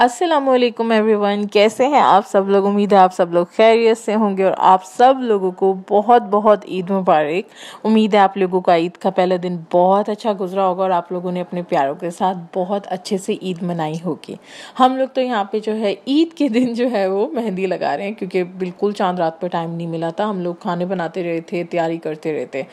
Aslam everyone कैसे हैं आप सब लोग उम्मीद है आप सब लोग खैरियत से होंगे और आप सब लोगों को बहुत बहुत ईद मुबारक उम्मीद है आप लोगों का ईद का पहला दिन बहुत अच्छा गुजरा होगा और आप लोगों ने अपने प्यारों के साथ बहुत अच्छे से ईद मनाई होगी हम लोग तो यहाँ पे जो है ईद के दिन जो है वो मेहंदी लगा रहे हैं क्योंकि बिल्कुल चांद रात पर टाइम नहीं मिला था हम लोग खाने बनाते रहे थे तैयारी करते रहे थे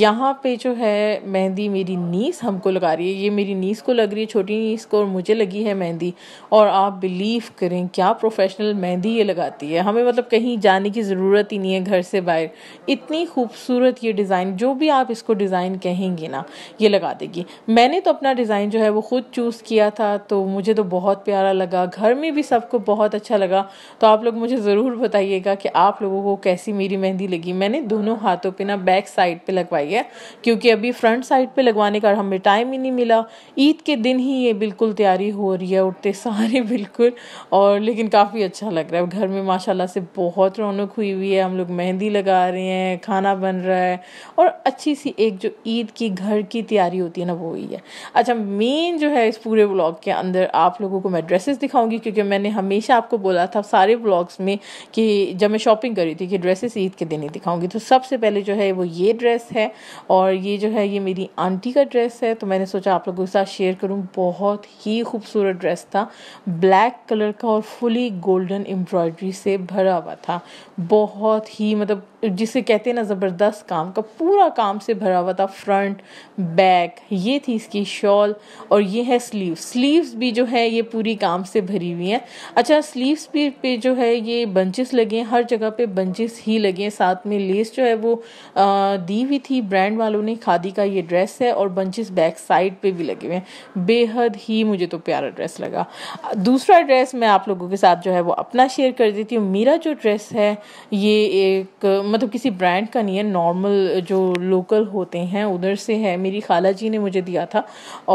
यहाँ पर जो है मेहंदी मेरी नीस हमको लगा रही है ये मेरी नीस को लग रही है छोटी नीस को और मुझे लगी है मेहंदी और आप बिलीव करें क्या प्रोफेशनल मेहंदी ये लगाती है हमें मतलब कहीं जाने की ज़रूरत ही नहीं है घर से बाहर इतनी खूबसूरत ये डिज़ाइन जो भी आप इसको डिज़ाइन कहेंगे ना ये लगा देगी मैंने तो अपना डिज़ाइन जो है वो ख़ुद चूज़ किया था तो मुझे तो बहुत प्यारा लगा घर में भी सबको बहुत अच्छा लगा तो आप लोग मुझे ज़रूर बताइएगा कि आप लोगों को कैसी मेरी मेहंदी लगी मैंने दोनों हाथों पर ना बैक साइड पर लगवाई है क्योंकि अभी फ्रंट साइड पर लगवाने का हमें टाइम ही नहीं मिला ईद के दिन ही ये बिल्कुल तैयारी हो रही है उठते सारे बिल्कुल और लेकिन काफ़ी अच्छा लग रहा है घर में माशाल्लाह से बहुत रौनक हुई हुई है हम लोग मेहंदी लगा रहे हैं खाना बन रहा है और अच्छी सी एक जो ईद की घर की तैयारी होती है ना वो ही है अच्छा मेन जो है इस पूरे ब्लॉग के अंदर आप लोगों को मैं ड्रेसेस दिखाऊंगी क्योंकि मैंने हमेशा आपको बोला था सारे ब्लॉग्स में कि जब मैं शॉपिंग करी थी कि ड्रेसेस ईद के दिन ही दिखाऊंगी तो सबसे पहले जो है वो ये ड्रेस है और ये जो है ये मेरी आंटी का ड्रेस है तो मैंने सोचा आप लोगों के साथ शेयर करूँ बहुत ही खूबसूरत ड्रेस था ब्लैक कलर का और फुली गोल्डन एम्ब्रॉयडरी से भरा हुआ था बहुत ही मतलब जिसे कहते हैं ना ज़बरदस्त काम का पूरा काम से भरा हुआ था फ्रंट बैक ये थी इसकी शॉल और ये है स्लीव स्लीव्स भी जो है ये पूरी काम से भरी हुई हैं अच्छा स्लीव्स भी पे जो है ये बंचेस लगे हैं हर जगह पे बंचेस ही लगे हैं साथ में लेस जो है वो आ, दी हुई थी ब्रांड वालों ने खादी का ये ड्रेस है और बंचेस बैक साइड पर भी लगे हुए हैं बेहद ही मुझे तो प्यारा ड्रेस लगा दूसरा ड्रेस मैं आप लोगों के साथ जो है वो अपना शेयर कर देती हूँ मेरा जो ड्रेस है ये एक मतलब किसी ब्रांड का नहीं है नॉर्मल जो लोकल होते हैं उधर से है मेरी खाला जी ने मुझे दिया था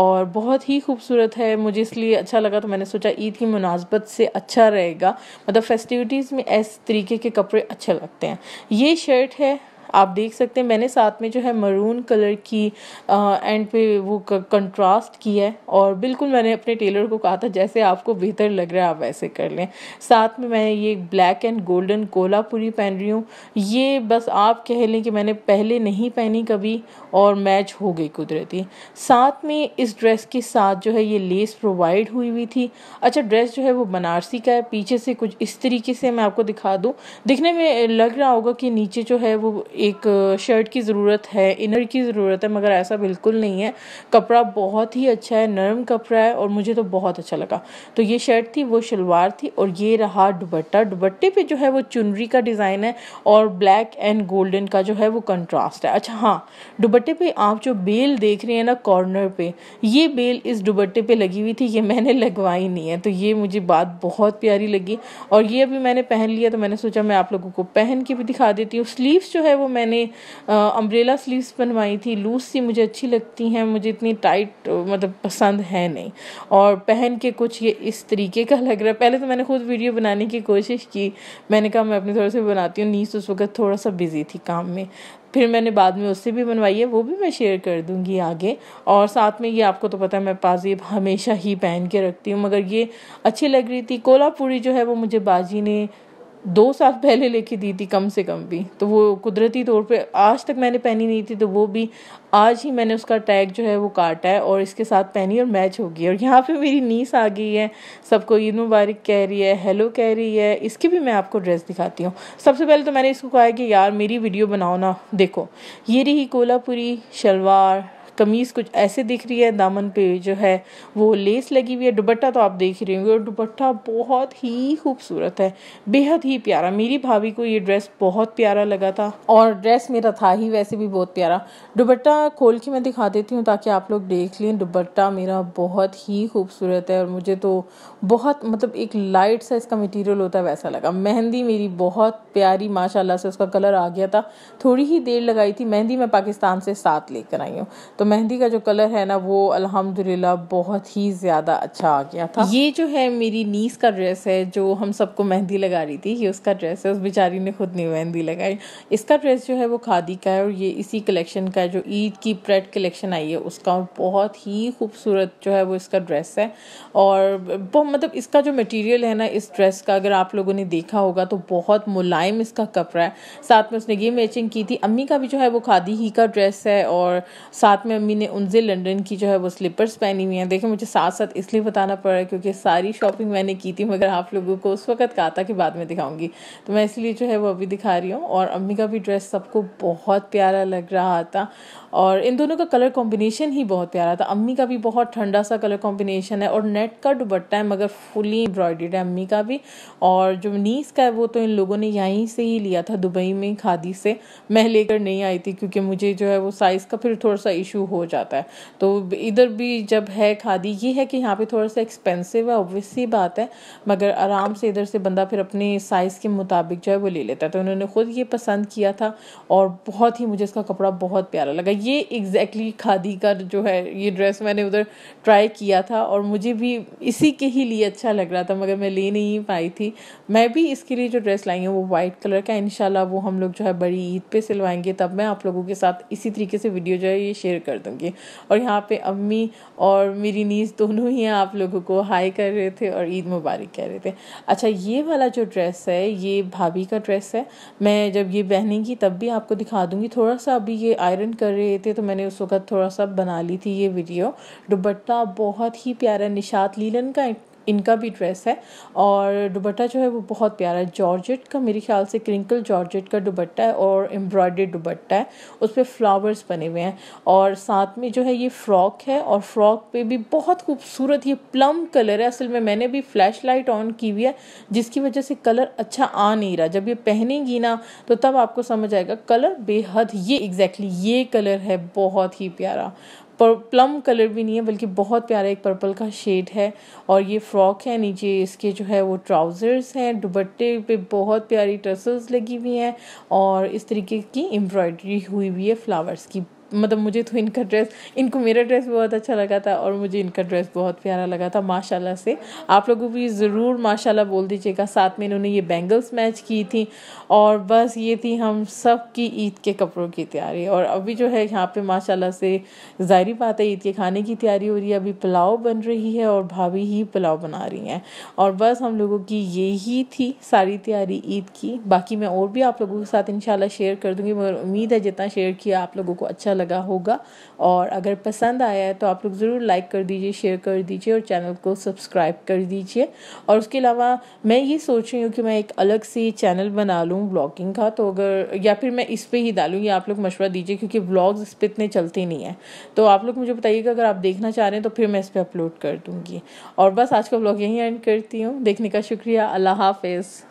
और बहुत ही खूबसूरत है मुझे इसलिए अच्छा लगा तो मैंने सोचा ईद की मुनासबत से अच्छा रहेगा मतलब फेस्टिविटीज़ में ऐसे तरीके के कपड़े अच्छे लगते हैं ये शर्ट है आप देख सकते हैं मैंने साथ में जो है मरून कलर की एंड पे वो कंट्रास्ट किया है और बिल्कुल मैंने अपने टेलर को कहा था जैसे आपको बेहतर लग रहा है आप वैसे कर लें साथ में मैं ये ब्लैक एंड गोल्डन कोलापुरी पहन रही हूँ ये बस आप कह लें कि मैंने पहले नहीं पहनी कभी और मैच हो गई कुदरती साथ में इस ड्रेस के साथ जो है ये लेस प्रोवाइड हुई हुई थी अच्छा ड्रेस जो है वो बनारसी का है पीछे से कुछ इस तरीके से मैं आपको दिखा दूँ दिखने में लग रहा होगा कि नीचे जो है वो एक शर्ट की ज़रूरत है इनर की ज़रूरत है मगर ऐसा बिल्कुल नहीं है कपड़ा बहुत ही अच्छा है नरम कपड़ा है और मुझे तो बहुत अच्छा लगा तो ये शर्ट थी वो शलवार थी और ये रहा दुबट्टा दुबट्टे पे जो है वो चुनरी का डिज़ाइन है और ब्लैक एंड गोल्डन का जो है वो कंट्रास्ट है अच्छा हाँ दुबट्टे पर आप जो बेल देख रहे हैं ना कॉर्नर पर ये बेल इस दुबट्टे पर लगी हुई थी ये मैंने लगवाई नहीं है तो ये मुझे बात बहुत प्यारी लगी और ये अभी मैंने पहन लिया तो मैंने सोचा मैं आप लोगों को पहन के भी दिखा देती हूँ स्लीव्स जो है वो मैंने अम्ब्रेला स्लीव्स बनवाई थी लूज सी मुझे अच्छी लगती हैं मुझे इतनी टाइट मतलब पसंद है नहीं और पहन के कुछ ये इस तरीके का लग रहा है पहले तो मैंने खुद वीडियो बनाने की कोशिश की मैंने कहा मैं अपने थोड़े से बनाती हूँ नीस उस वक्त थोड़ा सा बिज़ी थी काम में फिर मैंने बाद में उससे भी बनवाई है वो भी मैं शेयर कर दूंगी आगे और साथ में ये आपको तो पता है मैं पाजेब हमेशा ही पहन के रखती हूँ मगर ये अच्छी लग रही थी कोलापुरी जो है वो मुझे बाजी ने दो साल पहले लेके दी थी कम से कम भी तो वो कुदरती तौर पे आज तक मैंने पहनी नहीं थी तो वो भी आज ही मैंने उसका टैग जो है वो काटा है और इसके साथ पहनी और मैच हो गई और यहाँ पे मेरी नीस आ गई है सबको ईद मुबारक कह रही है हेलो कह रही है इसकी भी मैं आपको ड्रेस दिखाती हूँ सबसे पहले तो मैंने इसको कहा कि यार मेरी वीडियो बनाओ ना देखो ये रही कोल्हापुरी शलवार कमीज़ कुछ ऐसे दिख रही है दामन पे जो है वो लेस लगी हुई है दुपट्टा तो आप देख रहे होंगे और दुपट्टा बहुत ही खूबसूरत है बेहद ही प्यारा मेरी भाभी को ये ड्रेस बहुत प्यारा लगा था और ड्रेस मेरा था ही वैसे भी बहुत प्यारा दुपट्टा खोल के मैं दिखा देती हूँ ताकि आप लोग देख लें दुपट्टा मेरा बहुत ही खूबसूरत है और मुझे तो बहुत मतलब एक लाइट सा इसका मटीरियल होता है वैसा लगा मेहंदी मेरी बहुत प्यारी माशाला से उसका कलर आ गया था थोड़ी ही देर लगाई थी मेहंदी मैं पाकिस्तान से साथ लेकर आई हूँ तो मेहंदी का जो कलर है ना वो अल्हम्दुलिल्लाह बहुत ही ज़्यादा अच्छा आ गया था ये जो है मेरी नीस का ड्रेस है जो हम सबको मेहंदी लगा रही थी ये उसका ड्रेस है उस बेचारी ने खुद नहीं मेहंदी लगाई इसका ड्रेस जो है वो खादी का है और ये इसी कलेक्शन का है जो ईद की प्रेड कलेक्शन आई है उसका और बहुत ही खूबसूरत जो है वो इसका ड्रेस है और मतलब इसका जो मटीरियल है ना इस ड्रेस का अगर आप लोगों ने देखा होगा तो बहुत मुलायम इसका कपड़ा है साथ में उसने ये मैचिंग की थी अम्मी का भी जो है वो खादी ही का ड्रेस है और साथ में मम्मी ने उनसे लंदन की जो है वो स्लीपर्स पहनी हुई हैं देखिए मुझे साथ साथ इसलिए बताना पड़ रहा है क्योंकि सारी शॉपिंग मैंने की थी मगर आप लोगों को उस वक्त कहा था कि बाद में दिखाऊंगी तो मैं इसलिए जो है वो अभी दिखा रही हूँ और अम्मी का भी ड्रेस सबको बहुत प्यारा लग रहा था और इन दोनों का कलर कॉम्बिनेशन ही बहुत प्यारा था अम्मी का भी बहुत ठंडा सा कलर कॉम्बिनेशन है और नेट का दुबट्टा है मगर फुली एम्ब्रॉयडर्ड है अम्मी का भी और जो नीस का है वो तो इन लोगों ने यहीं से ही लिया था दुबई में खादी से मैं लेकर नहीं आई थी क्योंकि मुझे जो है वो साइज़ का फिर थोड़ा सा इशू हो जाता है तो इधर भी जब है खादी ये है कि यहाँ पे थोड़ा सा एक्सपेंसिव है ऑब्वियस सी बात है मगर आराम से इधर से बंदा फिर अपने साइज़ के मुताबिक जो है वो ले लेता है तो उन्होंने ख़ुद ये पसंद किया था और बहुत ही मुझे इसका कपड़ा बहुत प्यारा लगा ये एग्जैक्टली खादी का जो है ये ड्रेस मैंने उधर ट्राई किया था और मुझे भी इसी के ही लिए अच्छा लग रहा था मगर मैं ले नहीं पाई थी मैं भी इसके लिए जो ड्रेस लाई है वो वाइट कलर का इन वो हम लोग जो है बड़ी ईद पे सिलवाएंगे तब मैं आप लोगों के साथ इसी तरीके से वीडियो जो है ये शेयर कर कर दूंगी और यहाँ पे अम्मी और मेरी नीज दोनों ही आप लोगों को हाई कर रहे थे और ईद मुबारक कह रहे थे अच्छा ये वाला जो ड्रेस है ये भाभी का ड्रेस है मैं जब ये पहनेंगी तब भी आपको दिखा दूंगी थोड़ा सा अभी ये आयरन कर रहे थे तो मैंने उस वक्त थोड़ा सा बना ली थी ये वीडियो दुबट्टा बहुत ही प्यारा निशात लीलन का इनका भी ड्रेस है और दुबट्टा जो है वो बहुत प्यारा है जॉर्जेट का मेरे ख्याल से क्रिंकल जॉर्जेट का दुबट्टा है और एम्ब्रॉयडर्ड दुबट्टा है उस पर फ्लावर्स बने हुए हैं और साथ में जो है ये फ्रॉक है और फ्रॉक पे भी बहुत खूबसूरत ये प्लम कलर है असल में मैंने भी फ्लैश लाइट ऑन की हुई है जिसकी वजह से कलर अच्छा आ नहीं रहा जब ये पहनेंगी ना तो तब आपको समझ आएगा कलर बेहद ये एग्जैक्टली exactly ये कलर है बहुत ही प्यारा पर प्लम कलर भी नहीं है बल्कि बहुत प्यारा एक पर्पल का शेड है और ये फ्रॉक है नीचे इसके जो है वो ट्राउज़र्स हैं दुबट्टे पे बहुत प्यारी टसल्स लगी हुई हैं और इस तरीके की एम्ब्रॉयडरी हुई हुई है फ्लावर्स की मतलब मुझे तो इनका ड्रेस इनको मेरा ड्रेस बहुत अच्छा लगा था और मुझे इनका ड्रेस बहुत प्यारा लगा था माशाल्लाह से आप लोगों भी ज़रूर माशाल्लाह बोल दीजिएगा साथ में इन्होंने ये बैंगल्स मैच की थी और बस ये थी हम सब की ईद के कपड़ों की तैयारी और अभी जो है यहाँ पे माशाल्लाह से ज़ाहरी बात है ईद के खाने की तैयारी हो रही है अभी पुलाव बन रही है और भाभी ही पुलाव बना रही हैं और बस हम लोगों की यही थी सारी तैयारी ईद की बाकी मैं और भी आप लोगों के साथ इन शेयर कर दूँगी मगर उम्मीद है जितना शेयर किया आप लोगों को अच्छा लगा होगा और अगर पसंद आया है तो आप लोग ज़रूर लाइक कर दीजिए शेयर कर दीजिए और चैनल को सब्सक्राइब कर दीजिए और उसके अलावा मैं ये सोच रही हूँ कि मैं एक अलग से चैनल बना लूँ ब्लॉगिंग का तो अगर या फिर मैं इस पर ही डालूँ या आप लोग मशवरा दीजिए क्योंकि ब्लॉग्स इस पर इतने चलते नहीं हैं तो आप लोग मुझे बताइएगा अगर आप देखना चाह रहे हैं तो फिर मैं इस पर अपलोड कर दूँगी और बस आज का ब्लॉग यहीं एंड करती हूँ देखने का शुक्रिया अल्लाह हाफिज़